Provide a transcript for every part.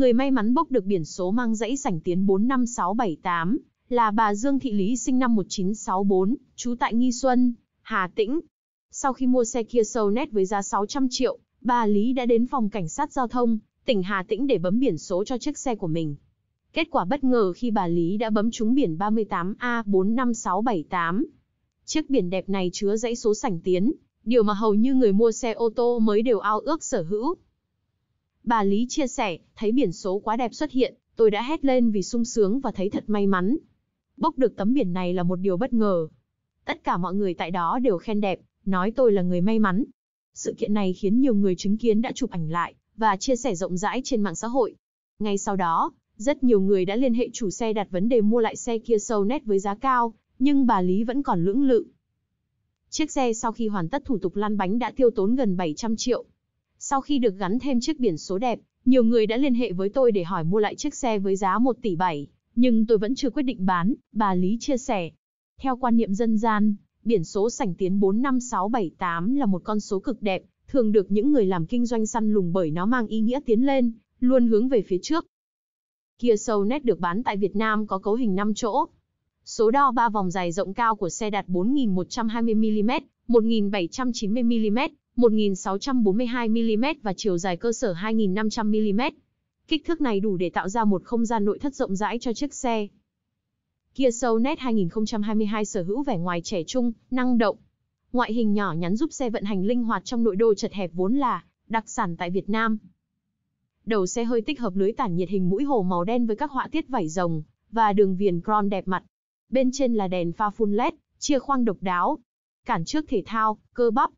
Người may mắn bốc được biển số mang dãy sảnh tiến 45678 là bà Dương Thị Lý sinh năm 1964, trú tại Nghi Xuân, Hà Tĩnh. Sau khi mua xe Kia Soul nét với giá 600 triệu, bà Lý đã đến phòng cảnh sát giao thông, tỉnh Hà Tĩnh để bấm biển số cho chiếc xe của mình. Kết quả bất ngờ khi bà Lý đã bấm trúng biển 38A45678. Chiếc biển đẹp này chứa dãy số sảnh tiến, điều mà hầu như người mua xe ô tô mới đều ao ước sở hữu. Bà Lý chia sẻ, thấy biển số quá đẹp xuất hiện, tôi đã hét lên vì sung sướng và thấy thật may mắn. Bốc được tấm biển này là một điều bất ngờ. Tất cả mọi người tại đó đều khen đẹp, nói tôi là người may mắn. Sự kiện này khiến nhiều người chứng kiến đã chụp ảnh lại và chia sẻ rộng rãi trên mạng xã hội. Ngay sau đó, rất nhiều người đã liên hệ chủ xe đặt vấn đề mua lại xe kia sâu nét với giá cao, nhưng bà Lý vẫn còn lưỡng lự. Chiếc xe sau khi hoàn tất thủ tục lăn bánh đã tiêu tốn gần 700 triệu, sau khi được gắn thêm chiếc biển số đẹp, nhiều người đã liên hệ với tôi để hỏi mua lại chiếc xe với giá 1 tỷ 7, nhưng tôi vẫn chưa quyết định bán, bà Lý chia sẻ. Theo quan niệm dân gian, biển số sảnh tiến 45678 là một con số cực đẹp, thường được những người làm kinh doanh săn lùng bởi nó mang ý nghĩa tiến lên, luôn hướng về phía trước. Kia Soulnet được bán tại Việt Nam có cấu hình 5 chỗ. Số đo 3 vòng dài rộng cao của xe đạt 4.120mm, 1.790mm, 1.642mm và chiều dài cơ sở 2.500mm. Kích thước này đủ để tạo ra một không gian nội thất rộng rãi cho chiếc xe. Kia Soulnet 2022 sở hữu vẻ ngoài trẻ trung, năng động. Ngoại hình nhỏ nhắn giúp xe vận hành linh hoạt trong nội đô chật hẹp vốn là đặc sản tại Việt Nam. Đầu xe hơi tích hợp lưới tản nhiệt hình mũi hồ màu đen với các họa tiết vảy rồng và đường viền chrome đẹp mặt. Bên trên là đèn pha full LED, chia khoang độc đáo, cản trước thể thao, cơ bắp,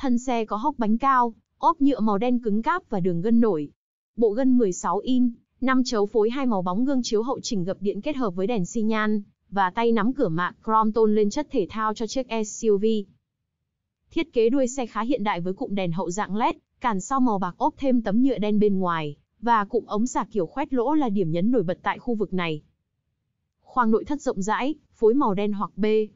Thân xe có hốc bánh cao, ốp nhựa màu đen cứng cáp và đường gân nổi. Bộ gân 16 in, năm chấu phối hai màu bóng gương chiếu hậu chỉnh gập điện kết hợp với đèn xi nhan và tay nắm cửa mạ chrome tôn lên chất thể thao cho chiếc SUV. Thiết kế đuôi xe khá hiện đại với cụm đèn hậu dạng LED, cản sau màu bạc ốp thêm tấm nhựa đen bên ngoài và cụm ống xả kiểu khoét lỗ là điểm nhấn nổi bật tại khu vực này. Khoang nội thất rộng rãi, phối màu đen hoặc bê.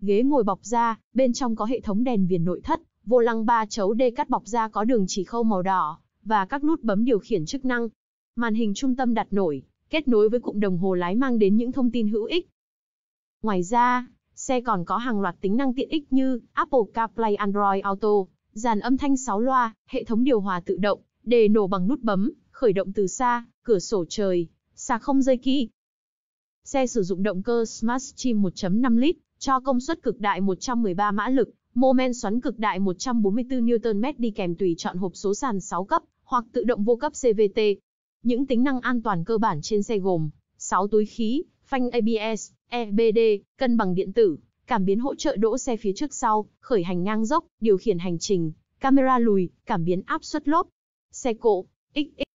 Ghế ngồi bọc da, bên trong có hệ thống đèn viền nội thất vô lăng ba chấu đê cắt bọc da có đường chỉ khâu màu đỏ, và các nút bấm điều khiển chức năng. Màn hình trung tâm đặt nổi, kết nối với cụm đồng hồ lái mang đến những thông tin hữu ích. Ngoài ra, xe còn có hàng loạt tính năng tiện ích như Apple CarPlay Android Auto, dàn âm thanh 6 loa, hệ thống điều hòa tự động, đề nổ bằng nút bấm, khởi động từ xa, cửa sổ trời, sạc không dây key. Xe sử dụng động cơ Smart Stream 1.5 lít, cho công suất cực đại 113 mã lực, mô men xoắn cực đại 144 Nm đi kèm tùy chọn hộp số sàn 6 cấp hoặc tự động vô cấp CVT. Những tính năng an toàn cơ bản trên xe gồm 6 túi khí, phanh ABS, EBD, cân bằng điện tử, cảm biến hỗ trợ đỗ xe phía trước sau, khởi hành ngang dốc, điều khiển hành trình, camera lùi, cảm biến áp suất lốp, xe cộ, XX.